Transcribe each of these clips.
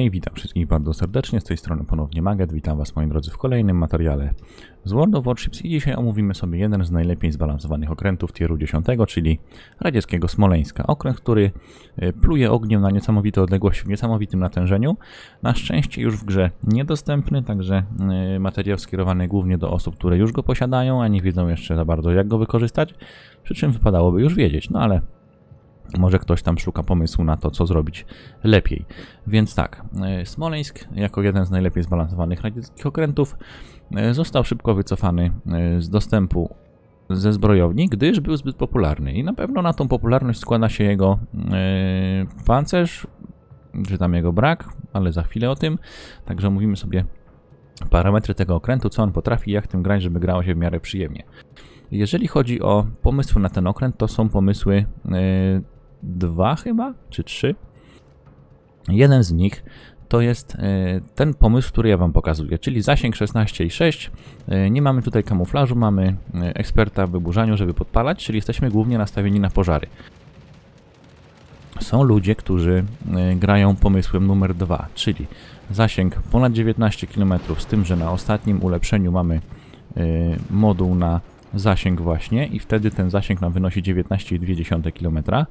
Hej, witam wszystkich bardzo serdecznie, z tej strony ponownie Maget, witam was moi drodzy w kolejnym materiale z World of Warships i dzisiaj omówimy sobie jeden z najlepiej zbalansowanych okrętów tieru 10, czyli radzieckiego Smoleńska. Okręt, który e, pluje ogniem na niesamowite odległości w niesamowitym natężeniu. Na szczęście już w grze niedostępny, także e, materiał skierowany głównie do osób, które już go posiadają, a nie wiedzą jeszcze za bardzo jak go wykorzystać, przy czym wypadałoby już wiedzieć, no ale może ktoś tam szuka pomysłu na to, co zrobić lepiej. Więc tak, e, Smoleńsk jako jeden z najlepiej zbalansowanych radzieckich okrętów e, został szybko wycofany e, z dostępu ze zbrojowni, gdyż był zbyt popularny. I na pewno na tą popularność składa się jego pancerz, czy tam jego brak, ale za chwilę o tym. Także mówimy sobie parametry tego okrętu, co on potrafi, jak tym grać, żeby grało się w miarę przyjemnie. Jeżeli chodzi o pomysły na ten okręt, to są pomysły dwa chyba, czy trzy. Jeden z nich to jest e, ten pomysł, który ja Wam pokazuję, czyli zasięg 16,6. E, nie mamy tutaj kamuflażu, mamy e, eksperta w wyburzaniu, żeby podpalać, czyli jesteśmy głównie nastawieni na pożary. Są ludzie, którzy grają pomysłem numer dwa, czyli zasięg ponad 19 km, z tym, że na ostatnim ulepszeniu mamy moduł na zasięg właśnie i wtedy ten zasięg nam wynosi 19,2 km.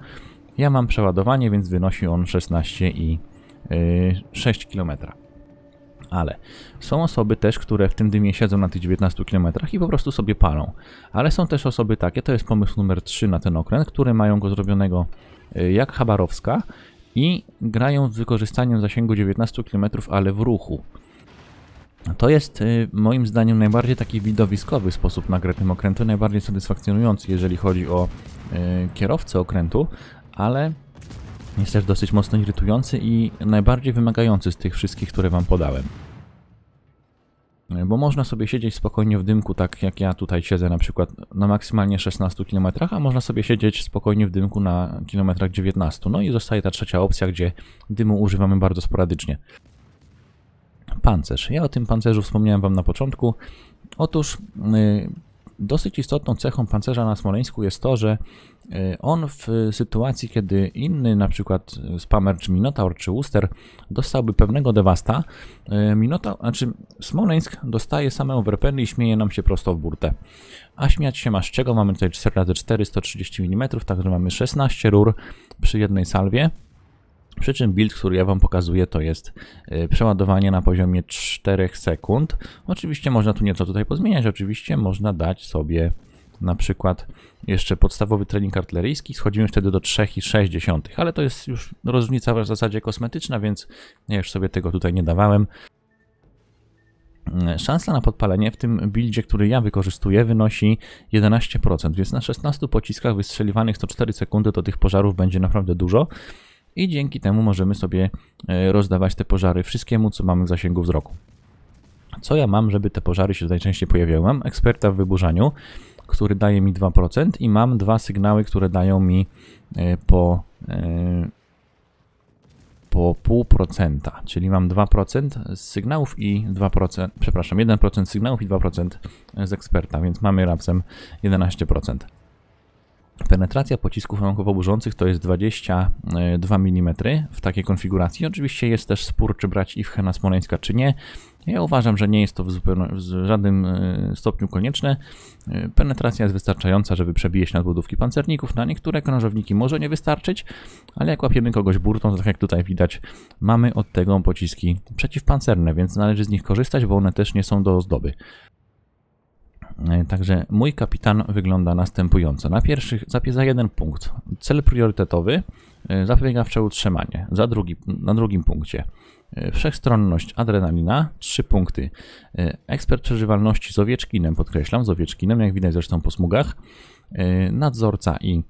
Ja mam przeładowanie, więc wynosi on 16 i 6 y, km. Ale są osoby też, które w tym dymie siedzą na tych 19 km i po prostu sobie palą. Ale są też osoby takie, to jest pomysł numer 3 na ten okręt, które mają go zrobionego y, jak Chabarowska i grają z wykorzystaniem zasięgu 19 km, ale w ruchu. To jest y, moim zdaniem najbardziej taki widowiskowy sposób na grę tym okrętu, najbardziej satysfakcjonujący, jeżeli chodzi o kierowcę okrętu, ale jest też dosyć mocno irytujący i najbardziej wymagający z tych wszystkich, które wam podałem. Bo można sobie siedzieć spokojnie w dymku, tak jak ja tutaj siedzę na przykład na maksymalnie 16 km, a można sobie siedzieć spokojnie w dymku na kilometrach 19. No i zostaje ta trzecia opcja, gdzie dymu używamy bardzo sporadycznie. Pancerz. Ja o tym pancerzu wspomniałem wam na początku. Otóż y, Dosyć istotną cechą pancerza na Smoleńsku jest to, że e, on w sytuacji, kiedy inny, na przykład spamer czy Minotaur czy Uster dostałby pewnego dewasta, e, Minotaur, znaczy Smoleńsk dostaje same overpendy i śmieje nam się prosto w burtę. A śmiać się ma z czego? Mamy tutaj 4x4, 130 mm, także mamy 16 rur przy jednej salwie. Przy czym build, który ja Wam pokazuję, to jest e, przeładowanie na poziomie 4 sekund. Oczywiście można tu nieco tutaj pozmieniać, oczywiście można dać sobie na przykład jeszcze podstawowy trening artyleryjski, schodzimy wtedy do 3,6, ale to jest już różnica w zasadzie kosmetyczna, więc ja już sobie tego tutaj nie dawałem. E, szansa na podpalenie w tym buildzie, który ja wykorzystuję, wynosi 11%, więc na 16 pociskach wystrzeliwanych 104 sekundy to tych pożarów będzie naprawdę dużo i dzięki temu możemy sobie e, rozdawać te pożary wszystkiemu, co mamy w zasięgu wzroku. Co ja mam, żeby te pożary się najczęściej pojawiały? Mam eksperta w wyburzaniu, który daje mi 2% i mam dwa sygnały, które dają mi e, po e, po 0,5%, czyli mam 2% z sygnałów i 2%, przepraszam, 1% sygnałów i 2% z eksperta, więc mamy razem 11%. Penetracja pocisków ramkowo burzących to jest 22 mm w takiej konfiguracji. Oczywiście jest też spór, czy brać Iwchena Smoleńska, czy nie. Ja uważam, że nie jest to w, w żadnym e, stopniu konieczne. E, penetracja jest wystarczająca, żeby przebijeć nadbudówki pancerników. Na niektóre krążowniki może nie wystarczyć, ale jak łapiemy kogoś burtą, to tak jak tutaj widać, mamy od tego pociski przeciwpancerne, więc należy z nich korzystać, bo one też nie są do ozdoby. E, także mój kapitan wygląda następująco. Na pierwszy, za jeden punkt cel priorytetowy, e, zapobiegawcze utrzymanie. Za drugi, na drugim punkcie e, wszechstronność, adrenalina, trzy punkty. Ekspert przeżywalności z owieczkinem, podkreślam, z owieczkinem, jak widać zresztą po smugach. Nadzorca i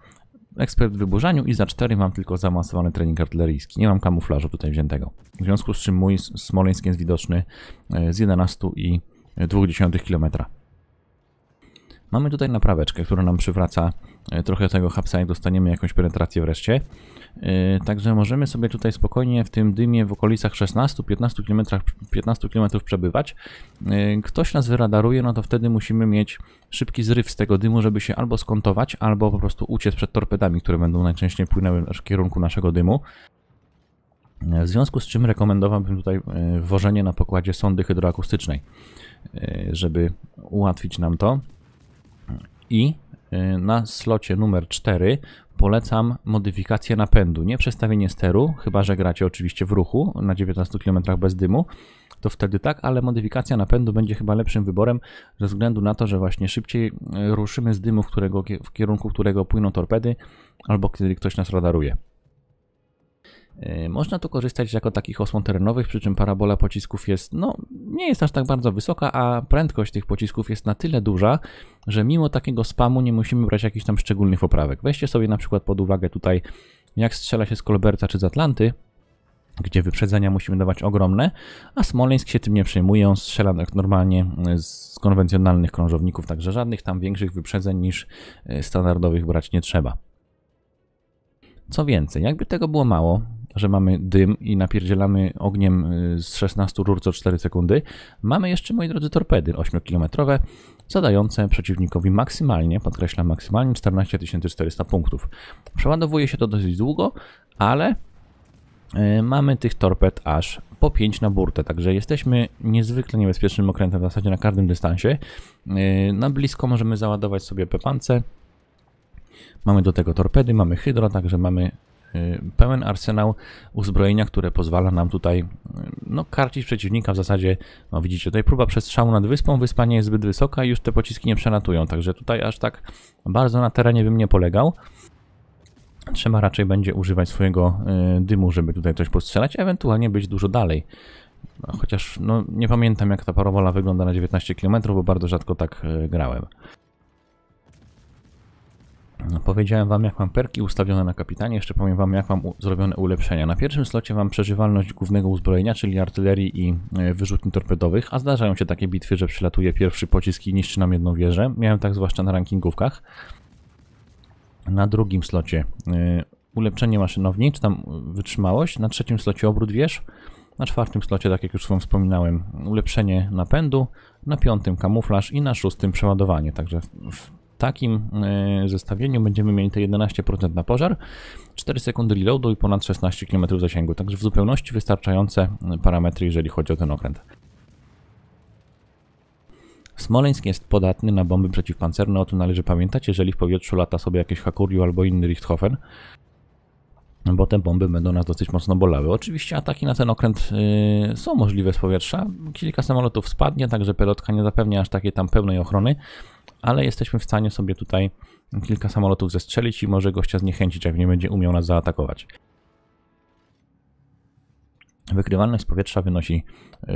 ekspert w wyburzaniu i za cztery mam tylko zaawansowany trening artyleryjski. Nie mam kamuflażu tutaj wziętego. W związku z czym mój smoleński jest widoczny z 11,2 i km. Mamy tutaj napraweczkę, która nam przywraca e, trochę tego hapsa, jak dostaniemy jakąś penetrację wreszcie. E, także możemy sobie tutaj spokojnie w tym dymie w okolicach 16-15 km, 15 km przebywać. E, ktoś nas wyradaruje, no to wtedy musimy mieć szybki zryw z tego dymu, żeby się albo skontować, albo po prostu uciec przed torpedami, które będą najczęściej płynęły w kierunku naszego dymu. W związku z czym rekomendowałbym tutaj wożenie na pokładzie sondy hydroakustycznej, żeby ułatwić nam to i y, na slocie numer 4 polecam modyfikację napędu, nie przestawienie steru, chyba że gracie oczywiście w ruchu na 19 km bez dymu, to wtedy tak, ale modyfikacja napędu będzie chyba lepszym wyborem ze względu na to, że właśnie szybciej y, ruszymy z dymu, którego, w kierunku którego płyną torpedy albo kiedy ktoś nas radaruje. Y, można tu korzystać jako takich osłon terenowych, przy czym parabola pocisków jest, no, nie jest aż tak bardzo wysoka, a prędkość tych pocisków jest na tyle duża, że mimo takiego spamu nie musimy brać jakichś tam szczególnych poprawek. Weźcie sobie na przykład pod uwagę tutaj, jak strzela się z Kolberta czy z Atlanty, gdzie wyprzedzenia musimy dawać ogromne, a Smoleńsk się tym nie przejmuje, on strzela jak normalnie y, z konwencjonalnych krążowników, także żadnych tam większych wyprzedzeń niż y, standardowych brać nie trzeba. Co więcej, jakby tego było mało, że mamy dym i napierdzielamy ogniem y, z 16 rur co 4 sekundy, mamy jeszcze, moi drodzy, torpedy 8-kilometrowe, zadające przeciwnikowi maksymalnie, podkreślam maksymalnie, 14 400 punktów. Przeładowuje się to dosyć długo, ale y, mamy tych torped aż po 5 na burtę, także jesteśmy niezwykle niebezpiecznym okrętem w zasadzie na każdym dystansie. Y, na blisko możemy załadować sobie pepance, Mamy do tego torpedy, mamy hydro, także mamy y, pełen arsenał uzbrojenia, które pozwala nam tutaj y, no, karcić przeciwnika w zasadzie, no widzicie tutaj próba przestrzału nad wyspą, wyspa nie jest zbyt wysoka i już te pociski nie przelatują, także tutaj aż tak bardzo na terenie bym nie polegał. Trzeba raczej będzie używać swojego y, dymu, żeby tutaj coś postrzelać, ewentualnie być dużo dalej. No, chociaż no, nie pamiętam jak ta parowola wygląda na 19 km, bo bardzo rzadko tak grałem. Powiedziałem wam, jak mam perki ustawione na kapitanie, jeszcze powiem wam, jak mam zrobione ulepszenia. Na pierwszym slocie mam przeżywalność głównego uzbrojenia, czyli artylerii i e, wyrzutni torpedowych, a zdarzają się takie bitwy, że przylatuje pierwszy pocisk i niszczy nam jedną wieżę. Miałem tak zwłaszcza na rankingówkach. Na drugim slocie yy, ulepszenie maszynowni, czy tam e, wytrzymałość. Na trzecim slocie obrót wież. Na czwartym slocie, tak jak już wam wspominałem, ulepszenie napędu. Na piątym kamuflaż i na szóstym przeładowanie. Także w takim e, zestawieniu będziemy mieli te 11% na pożar, 4 sekundy reloadu i ponad 16 km zasięgu. Także w zupełności wystarczające e, parametry, jeżeli chodzi o ten okręt. Smoleńsk jest podatny na bomby przeciwpancerne, o tym należy pamiętać, jeżeli w powietrzu lata sobie jakieś Hakuriu albo inny Richthofen, no bo te bomby będą nas dosyć mocno bolały. Oczywiście ataki na ten okręt yy, są możliwe z powietrza, kilka samolotów spadnie, także pelotka nie zapewnia aż takiej tam pełnej ochrony, ale jesteśmy w stanie sobie tutaj kilka samolotów zestrzelić i może gościa zniechęcić, jak nie będzie umiał nas zaatakować. Wykrywalność z powietrza wynosi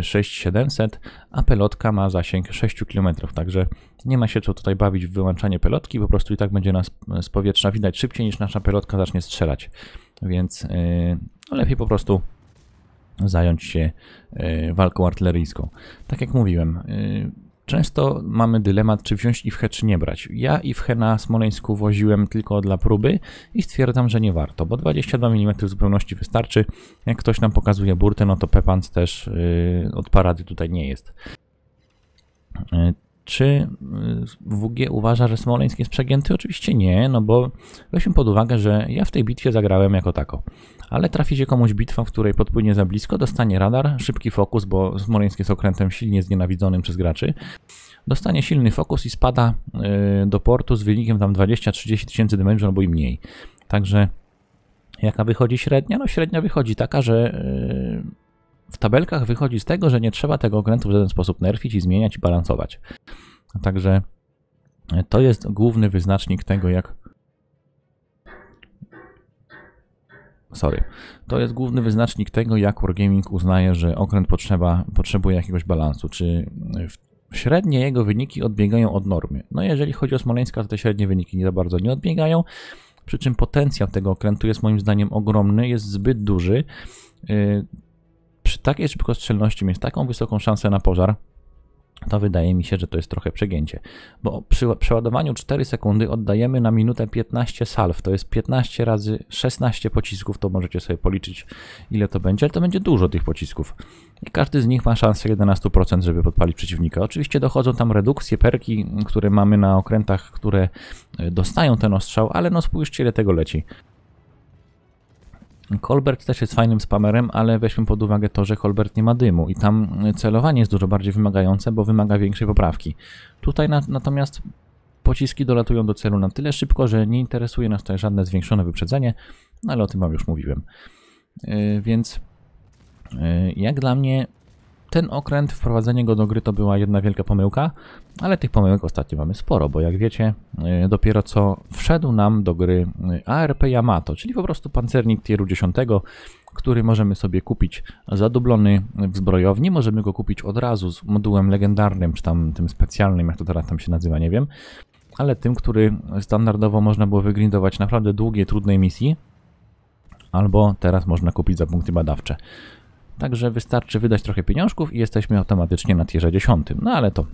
6700, a pelotka ma zasięg 6 km, także nie ma się co tutaj bawić w wyłączanie pelotki, po prostu i tak będzie nas e, z powietrza widać szybciej niż nasza pelotka zacznie strzelać, więc yy, lepiej po prostu zająć się e, walką artyleryjską. Tak jak mówiłem, Często mamy dylemat, czy wziąć IWHE, czy nie brać. Ja IWHE na Smoleńsku woziłem tylko dla próby i stwierdzam, że nie warto, bo 22 mm zupełności wystarczy. Jak ktoś nam pokazuje burtę, no to Pepans też yy, od parady tutaj nie jest. Yy, czy y, WG uważa, że Smoleńsk jest przegięty? Oczywiście nie, no bo weźmy pod uwagę, że ja w tej bitwie zagrałem jako tako. Ale trafi się komuś bitwa, w której podpłynie za blisko, dostanie radar, szybki fokus, bo Smoleńsk jest okrętem silnie znienawidzonym przez graczy. Dostanie silny fokus i spada y, do portu z wynikiem tam 20-30 tysięcy damage'u albo i mniej. Także jaka wychodzi średnia? No średnia wychodzi taka, że y, w tabelkach wychodzi z tego, że nie trzeba tego okrętu w żaden sposób nerfić i zmieniać i balansować. Także to jest główny wyznacznik tego, jak. Sorry. To jest główny wyznacznik tego, jak Wargaming uznaje, że okręt potrzeba, potrzebuje jakiegoś balansu. Czy średnie jego wyniki odbiegają od normy? No, jeżeli chodzi o Smoleńska, to te średnie wyniki nie za bardzo nie odbiegają. Przy czym potencjał tego okrętu jest moim zdaniem ogromny, jest zbyt duży. Y, przy takiej szybkostrzelności mieć taką wysoką szansę na pożar, to wydaje mi się, że to jest trochę przegięcie, bo przy przeładowaniu 4 sekundy oddajemy na minutę 15 salw, to jest 15 razy 16 pocisków, to możecie sobie policzyć ile to będzie, ale to będzie dużo tych pocisków. I każdy z nich ma szansę 11%, żeby podpalić przeciwnika. Oczywiście dochodzą tam redukcje, perki, które mamy na okrętach, które e, dostają ten ostrzał, ale no spójrzcie ile tego leci. Kolbert też jest fajnym spamerem, ale weźmy pod uwagę to, że Kolbert nie ma dymu i tam celowanie jest dużo bardziej wymagające, bo wymaga większej poprawki. Tutaj na, natomiast pociski dolatują do celu na tyle szybko, że nie interesuje nas tutaj żadne zwiększone wyprzedzenie, no ale o tym wam już mówiłem. Yy, więc yy, jak dla mnie ten okręt, wprowadzenie go do gry to była jedna wielka pomyłka, ale tych pomyłek ostatnio mamy sporo, bo jak wiecie, e, dopiero co wszedł nam do gry e, ARP Yamato, czyli po prostu pancernik tieru 10, który możemy sobie kupić zadublony w zbrojowni, możemy go kupić od razu z modułem legendarnym, czy tam tym specjalnym, jak to teraz tam się nazywa, nie wiem, ale tym, który standardowo można było wygrindować naprawdę długie, trudne misje, albo teraz można kupić za punkty badawcze. Także wystarczy wydać trochę pieniążków i jesteśmy automatycznie na tierze 10. No ale to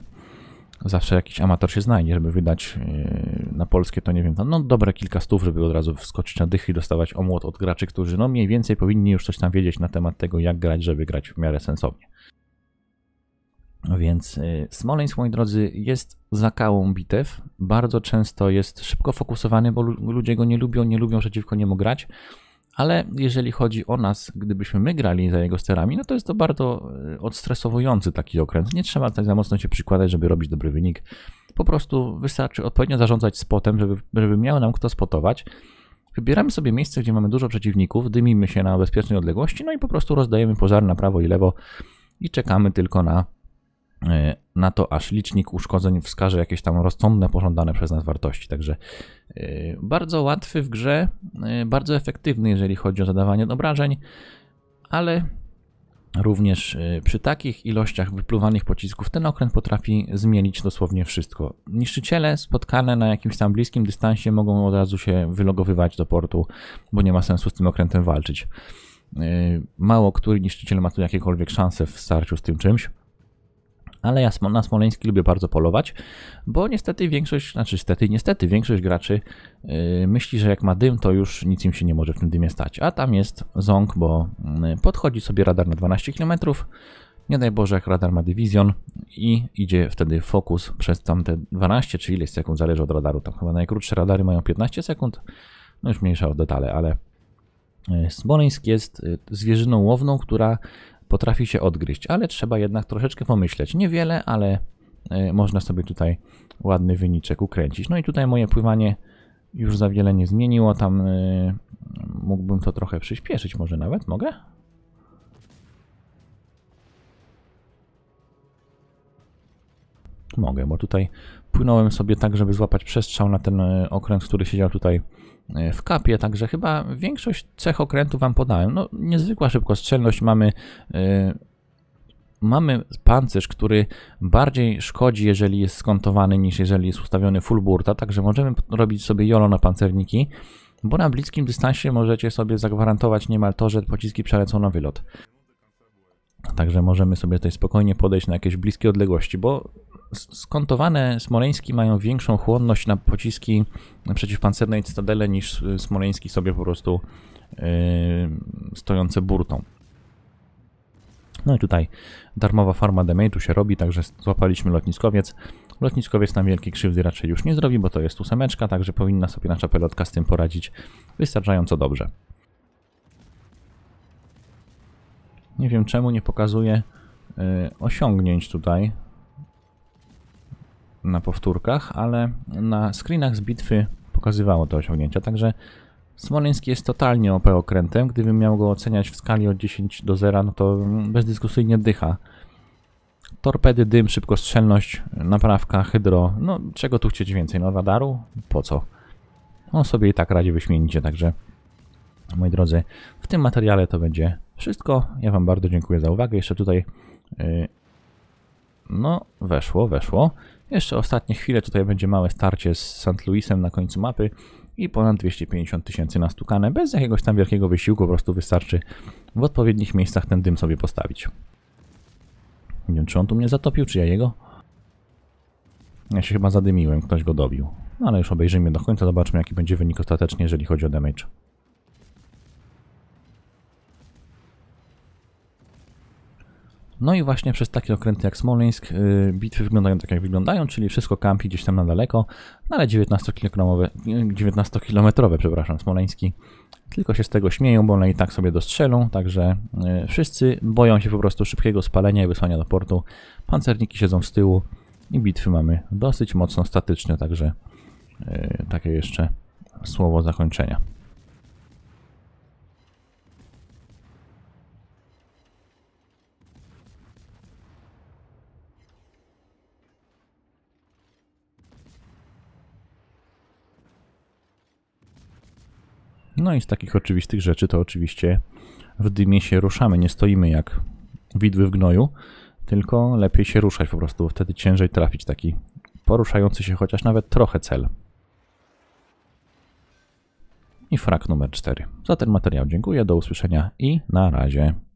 zawsze jakiś amator się znajdzie, żeby wydać yy, na polskie, to nie wiem, no dobre kilka stów, żeby od razu wskoczyć na dych i dostawać omłot od graczy, którzy no mniej więcej powinni już coś tam wiedzieć na temat tego, jak grać, żeby grać w miarę sensownie. No więc yy, Smoleńsk, moi drodzy, jest zakałą bitew. Bardzo często jest szybko fokusowany, bo ludzie go nie lubią, nie lubią przeciwko niemu grać ale jeżeli chodzi o nas, gdybyśmy my grali za jego sterami, no to jest to bardzo e, odstresowujący taki okręt. Nie trzeba tak za mocno się przykładać, żeby robić dobry wynik. Po prostu wystarczy odpowiednio zarządzać spotem, żeby, żeby miał nam kto spotować. Wybieramy sobie miejsce, gdzie mamy dużo przeciwników, dymimy się na bezpiecznej odległości, no i po prostu rozdajemy pożar na prawo i lewo i czekamy tylko na E, na to, aż licznik uszkodzeń wskaże jakieś tam rozsądne, pożądane przez nas wartości. Także e, bardzo łatwy w grze, e, bardzo efektywny, jeżeli chodzi o zadawanie obrażeń, ale Również przy takich ilościach wypluwanych pocisków ten okręt potrafi zmienić dosłownie wszystko. Niszczyciele spotkane na jakimś tam bliskim dystansie mogą od razu się wylogowywać do portu, bo nie ma sensu z tym okrętem walczyć. Mało który niszczyciel ma tu jakiekolwiek szanse w starciu z tym czymś ale ja na Smoleński lubię bardzo polować, bo niestety większość, znaczy niestety, niestety większość graczy yy, myśli, że jak ma dym, to już nic im się nie może w tym dymie stać. A tam jest ząg, bo y, podchodzi sobie radar na 12 km, nie daj Boże, jak radar ma dywizjon i idzie wtedy fokus przez tamte 12 czy ileś, sekund, zależy od radaru. Tam chyba najkrótsze radary mają 15 sekund, no już mniejsza o detale, ale y, Smoleńsk jest y, zwierzyną łowną, która potrafi się odgryźć, ale trzeba jednak troszeczkę pomyśleć. Niewiele, ale e, można sobie tutaj ładny wyniczek ukręcić. No i tutaj moje pływanie już za wiele nie zmieniło. Tam e, mógłbym to trochę przyspieszyć, może nawet mogę? Mogę, bo tutaj płynąłem sobie tak, żeby złapać przestrzał na ten e, okręt, który siedział tutaj E, w kapie, także chyba większość cech okrętu Wam podałem. No, niezwykła szybkostrzelność mamy. Yy, mamy pancerz, który bardziej szkodzi, jeżeli jest skontowany, niż jeżeli jest ustawiony full burta, także możemy robić sobie jolo na pancerniki, bo na bliskim dystansie możecie sobie zagwarantować niemal to, że pociski przelecą na wylot. Także możemy sobie tutaj spokojnie podejść na jakieś bliskie odległości, bo skontowane smoleński mają większą chłonność na pociski przeciwpancerne i cytadele niż smoleński sobie po prostu yy, stojące burtą. No i tutaj darmowa farma damage'u się robi, także złapaliśmy lotniskowiec. Lotniskowiec nam wielkiej krzywdy raczej już nie zrobi, bo to jest ósemeczka, także powinna sobie nasza pelotka z tym poradzić wystarczająco dobrze. Nie wiem czemu nie pokazuje yy, osiągnięć tutaj na powtórkach, ale na screenach z bitwy pokazywało te osiągnięcia, także Smoleński jest totalnie OP okrętem. Gdybym miał go oceniać w skali od 10 do 0, no to bezdyskusyjnie dycha. Torpedy, dym, szybkostrzelność, naprawka, hydro. No, czego tu chcieć więcej? No, radaru? Po co? On sobie i tak radzi wyśmienicie, także moi drodzy, w tym materiale to będzie wszystko. Ja Wam bardzo dziękuję za uwagę. Jeszcze tutaj, yy, no, weszło, weszło. Jeszcze ostatnie chwile, tutaj będzie małe starcie z St. Louisem na końcu mapy i ponad 250 tysięcy na stukane, bez jakiegoś tam wielkiego wysiłku, po prostu wystarczy w odpowiednich miejscach ten dym sobie postawić. Nie wiem, czy on tu mnie zatopił, czy ja jego? Ja się chyba zadymiłem, ktoś go dobił. No ale już obejrzyjmy do końca, zobaczmy jaki będzie wynik ostateczny, jeżeli chodzi o damage. No i właśnie przez takie okręty jak Smoleńsk yy, bitwy wyglądają tak jak wyglądają, czyli wszystko kampi gdzieś tam na daleko, no ale 19-kilometrowe, 19 kilometrowe, przepraszam, Smoleński tylko się z tego śmieją, bo one i tak sobie dostrzelą, także yy, wszyscy boją się po prostu szybkiego spalenia i wysłania do portu. Pancerniki siedzą z tyłu i bitwy mamy dosyć mocno statyczne, także yy, takie jeszcze słowo zakończenia. No i z takich oczywistych rzeczy to oczywiście w dymie się ruszamy, nie stoimy jak widły w gnoju, tylko lepiej się ruszać po prostu, bo wtedy ciężej trafić taki poruszający się chociaż nawet trochę cel. I frak numer 4. Za ten materiał dziękuję, do usłyszenia i na razie.